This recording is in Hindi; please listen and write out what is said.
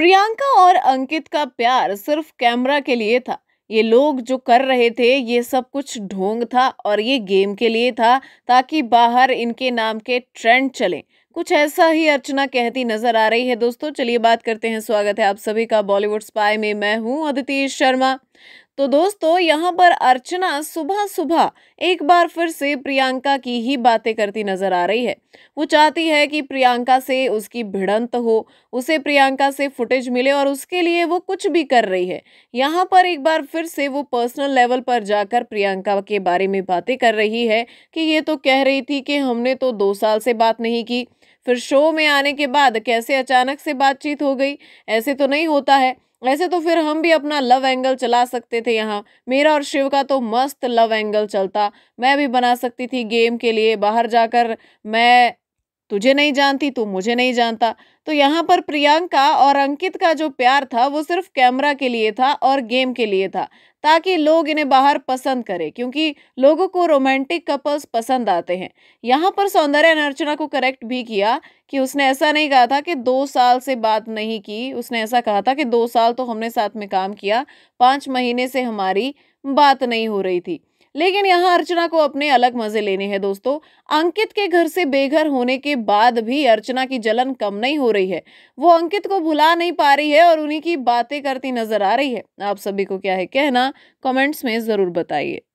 प्रियंका और अंकित का प्यार सिर्फ कैमरा के लिए था ये लोग जो कर रहे थे ये सब कुछ ढोंग था और ये गेम के लिए था ताकि बाहर इनके नाम के ट्रेंड चले कुछ ऐसा ही अर्चना कहती नजर आ रही है दोस्तों चलिए बात करते हैं स्वागत है आप सभी का बॉलीवुड स्पाई में मैं हूं अदिति शर्मा तो दोस्तों यहाँ पर अर्चना सुबह सुबह एक बार फिर से प्रियंका की ही बातें करती नजर आ रही है वो चाहती है कि प्रियंका से उसकी भिड़ंत हो उसे प्रियंका से फुटेज मिले और उसके लिए वो कुछ भी कर रही है यहाँ पर एक बार फिर से वो पर्सनल लेवल पर जाकर प्रियंका के बारे में बातें कर रही है कि ये तो कह रही थी कि हमने तो दो साल से बात नहीं की फिर शो में आने के बाद कैसे अचानक से बातचीत हो गई ऐसे तो नहीं होता है ऐसे तो फिर हम भी अपना लव एंगल चला सकते थे यहाँ मेरा और शिव का तो मस्त लव एंगल चलता मैं भी बना सकती थी गेम के लिए बाहर जाकर मैं तुझे नहीं जानती तू मुझे नहीं जानता तो यहाँ पर प्रियंका और अंकित का जो प्यार था वो सिर्फ कैमरा के लिए था और गेम के लिए था ताकि लोग इन्हें बाहर पसंद करें क्योंकि लोगों को रोमांटिक कपल्स पसंद आते हैं यहाँ पर सौंदर्य ने अर्चना को करेक्ट भी किया कि उसने ऐसा नहीं कहा था कि दो साल से बात नहीं की उसने ऐसा कहा था कि दो साल तो हमने साथ में काम किया पाँच महीने से हमारी बात नहीं हो रही थी लेकिन यहाँ अर्चना को अपने अलग मजे लेने हैं दोस्तों अंकित के घर से बेघर होने के बाद भी अर्चना की जलन कम नहीं हो रही है वो अंकित को भुला नहीं पा रही है और उन्हीं की बातें करती नजर आ रही है आप सभी को क्या है कहना कमेंट्स में ज़रूर बताइए